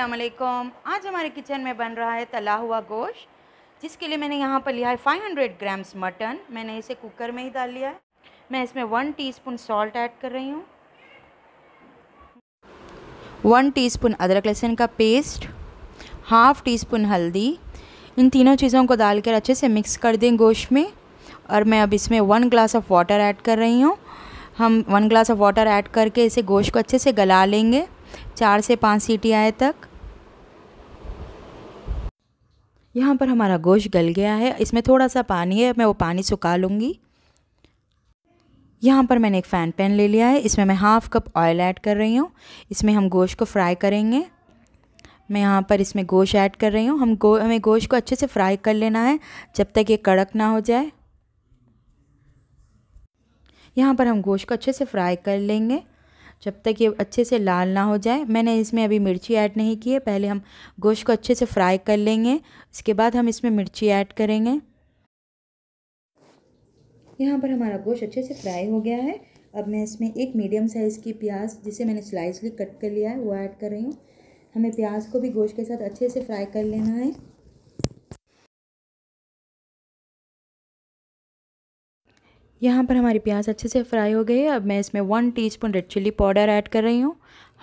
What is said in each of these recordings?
असलकम आज हमारे किचन में बन रहा है तला हुआ गोश्त जिसके लिए मैंने यहाँ पर लिया है 500 ग्राम्स मटन मैंने इसे कुकर में ही डाल लिया है मैं इसमें वन टीस्पून सॉल्ट ऐड कर रही हूँ वन टीस्पून अदरक लहसुन का पेस्ट हाफ़ टी स्पून हल्दी इन तीनों चीज़ों को डाल कर अच्छे से मिक्स कर दें गोश्त में और मैं अब इसमें one glass of water add कर रही हूँ हम one glass of water add करके इसे गोश्त को अच्छे से गला लेंगे चार से पाँच सीटी आए तक यहाँ पर हमारा गोश्त गल गया है इसमें थोड़ा सा पानी है मैं वो पानी सुखा लूँगी यहाँ पर मैंने एक फ़ैन पैन ले लिया है इसमें मैं हाफ़ कप ऑयल ऐड कर रही हूँ इसमें हम गोश्त को फ्राई करेंगे मैं यहाँ पर इसमें गोश्त ऐड कर रही हूँ हम गो हमें गोश्त को अच्छे से फ्राई कर लेना है जब तक ये कड़क ना हो जाए यहाँ पर हम गोश्त को अच्छे से फ्राई कर लेंगे जब तक ये अच्छे से लाल ना हो जाए मैंने इसमें अभी मिर्ची ऐड नहीं की है पहले हम गोश्त को अच्छे से फ्राई कर लेंगे इसके बाद हम इसमें मिर्ची ऐड करेंगे यहाँ पर हमारा गोश्त अच्छे से फ्राई हो गया है अब मैं इसमें एक मीडियम साइज़ की प्याज जिसे मैंने स्लाइसली कट कर लिया है वो ऐड कर रही हूँ हमें प्याज को भी गोश्त के साथ अच्छे से फ्राई कर लेना है यहाँ पर हमारी प्याज अच्छे से फ्राई हो गई है अब मैं इसमें one teaspoon red chilli powder add कर रही हूँ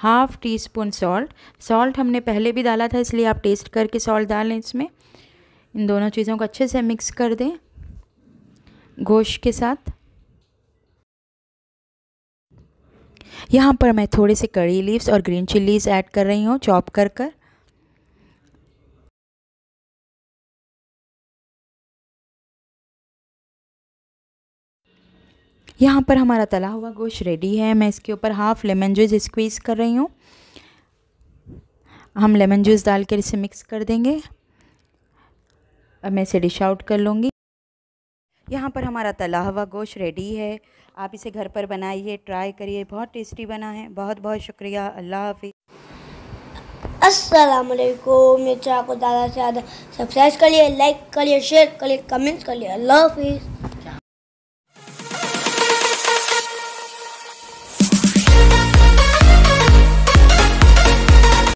half teaspoon salt salt हमने पहले भी डाला था इसलिए आप टेस्ट करके सॉल्ट डालें इसमें इन दोनों चीज़ों को अच्छे से मिक्स कर दें गोश्त के साथ यहाँ पर मैं थोड़े से कड़ी लीव्स और ग्रीन चिल्लीज ऐड कर रही हूँ चॉप कर कर यहाँ पर हमारा तला हुआ गोश्त रेडी है मैं इसके ऊपर हाफ़ लेमन जूस स्क्वीज़ कर रही हूँ हम लेमन जूस डाल कर इसे मिक्स कर देंगे अब मैं इसे डिश आउट कर लूँगी यहाँ पर हमारा तला हुआ गोश्त रेडी है आप इसे घर पर बनाइए ट्राई करिए बहुत टेस्टी बना है बहुत बहुत शुक्रिया अल्लाह हाफि असलकुम मेरे चैनल को ज़्यादा से ज़्यादा सब्सक्राइब करिए लाइक करिए शेयर करिए कमेंट्स करिए अल्लाह हाफिज़